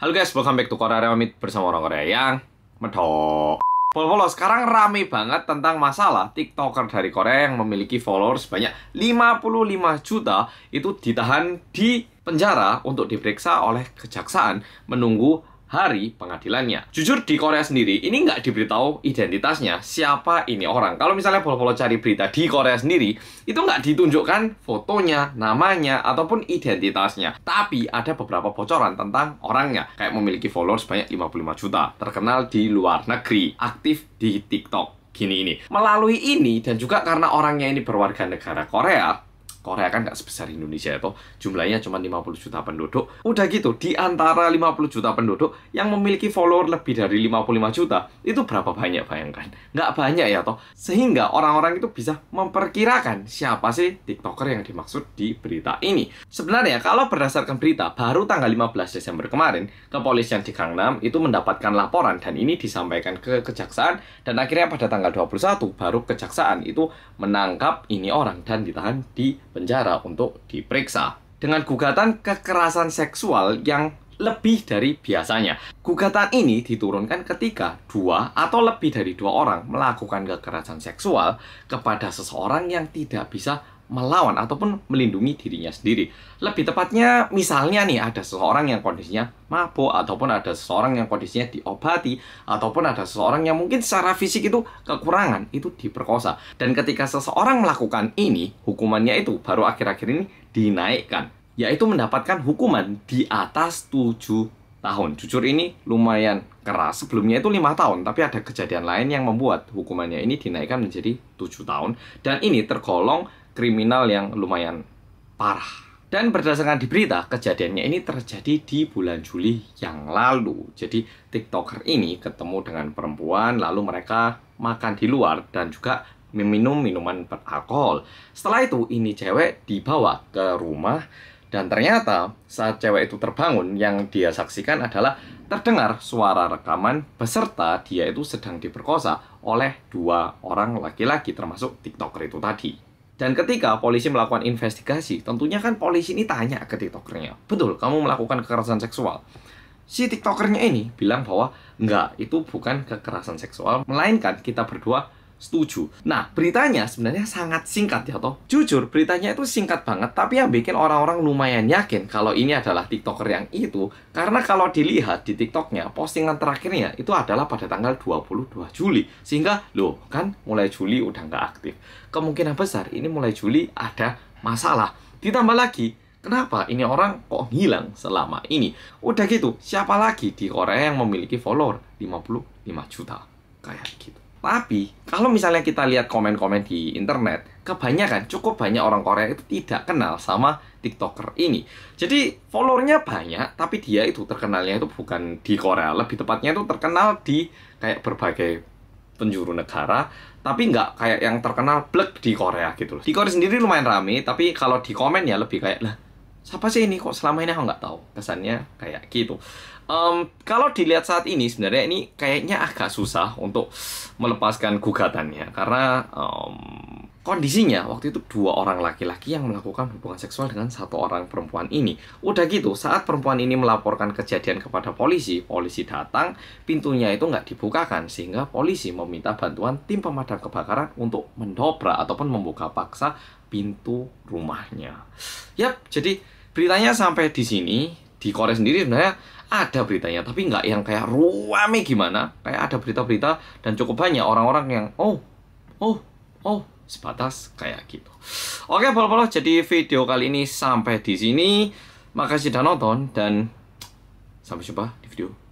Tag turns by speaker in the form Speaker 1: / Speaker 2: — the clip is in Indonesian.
Speaker 1: Halo guys, welcome back to Korea Remit bersama orang Korea yang medok. Polo-polo, sekarang rame banget tentang masalah TikToker dari Korea yang memiliki followers banyak 55 juta itu ditahan di penjara untuk diperiksa oleh kejaksaan menunggu hari pengadilannya. Jujur di Korea sendiri ini nggak diberitahu identitasnya siapa ini orang. Kalau misalnya bolo-bolo cari berita di Korea sendiri itu nggak ditunjukkan fotonya, namanya ataupun identitasnya. Tapi ada beberapa bocoran tentang orangnya kayak memiliki followers banyak 55 juta, terkenal di luar negeri, aktif di TikTok gini ini. Melalui ini dan juga karena orangnya ini berwarga negara Korea, Korea kan nggak sebesar Indonesia itu ya, jumlahnya cuma 50 juta penduduk udah gitu di antara 50 juta penduduk yang memiliki follower lebih dari 55 juta itu berapa banyak bayangkan nggak banyak ya toh sehingga orang-orang itu bisa memperkirakan siapa sih tiktoker yang dimaksud di berita ini sebenarnya kalau berdasarkan berita baru tanggal 15 Desember kemarin kepolisian di Gangnam itu mendapatkan laporan dan ini disampaikan ke kejaksaan dan akhirnya pada tanggal 21 baru kejaksaan itu menangkap ini orang dan ditahan di penjara untuk diperiksa dengan gugatan kekerasan seksual yang lebih dari biasanya. Gugatan ini diturunkan ketika dua atau lebih dari dua orang melakukan kekerasan seksual kepada seseorang yang tidak bisa melawan ataupun melindungi dirinya sendiri. Lebih tepatnya, misalnya nih ada seseorang yang kondisinya mabuk ataupun ada seseorang yang kondisinya diobati ataupun ada seseorang yang mungkin secara fisik itu kekurangan, itu diperkosa. Dan ketika seseorang melakukan ini, hukumannya itu baru akhir-akhir ini dinaikkan, yaitu mendapatkan hukuman di atas tujuh tahun. Jujur ini lumayan keras. Sebelumnya itu lima tahun, tapi ada kejadian lain yang membuat hukumannya ini dinaikkan menjadi tujuh tahun. Dan ini tergolong kriminal yang lumayan parah. Dan berdasarkan di berita, kejadiannya ini terjadi di bulan Juli yang lalu. Jadi TikToker ini ketemu dengan perempuan, lalu mereka makan di luar dan juga meminum minuman beralkohol. Setelah itu, ini cewek dibawa ke rumah dan ternyata saat cewek itu terbangun, yang dia saksikan adalah terdengar suara rekaman beserta dia itu sedang diperkosa oleh dua orang laki-laki termasuk TikToker itu tadi. Dan ketika polisi melakukan investigasi, tentunya kan polisi ini tanya ke tiktokernya, betul kamu melakukan kekerasan seksual? Si tiktokernya ini bilang bahwa enggak, itu bukan kekerasan seksual, melainkan kita berdua setuju. Nah, beritanya sebenarnya sangat singkat ya toh. Jujur, beritanya itu singkat banget, tapi yang bikin orang-orang lumayan yakin kalau ini adalah TikToker yang itu, karena kalau dilihat di TikToknya, postingan terakhirnya itu adalah pada tanggal 22 Juli. Sehingga, loh, kan mulai Juli udah nggak aktif. Kemungkinan besar ini mulai Juli ada masalah. Ditambah lagi, Kenapa ini orang kok hilang selama ini? Udah gitu, siapa lagi di Korea yang memiliki follower 55 juta? Kayak gitu. Tapi kalau misalnya kita lihat komen-komen di internet, kebanyakan cukup banyak orang Korea itu tidak kenal sama TikToker ini. Jadi followernya banyak, tapi dia itu terkenalnya itu bukan di Korea, lebih tepatnya itu terkenal di kayak berbagai penjuru negara, tapi nggak kayak yang terkenal blek di Korea gitu loh. Di Korea sendiri lumayan rame, tapi kalau di komen ya lebih kayak lah siapa sih ini kok selama ini aku nggak tahu kesannya kayak gitu um, kalau dilihat saat ini sebenarnya ini kayaknya agak susah untuk melepaskan gugatannya karena um, kondisinya waktu itu dua orang laki-laki yang melakukan hubungan seksual dengan satu orang perempuan ini udah gitu saat perempuan ini melaporkan kejadian kepada polisi polisi datang pintunya itu nggak dibukakan sehingga polisi meminta bantuan tim pemadam kebakaran untuk mendobrak ataupun membuka paksa pintu rumahnya yap jadi beritanya sampai di sini di Korea sendiri sebenarnya ada beritanya tapi nggak yang kayak ruame gimana kayak ada berita-berita dan cukup banyak orang-orang yang oh oh oh sebatas kayak gitu oke polo-polo jadi video kali ini sampai di sini makasih sudah nonton dan sampai jumpa di video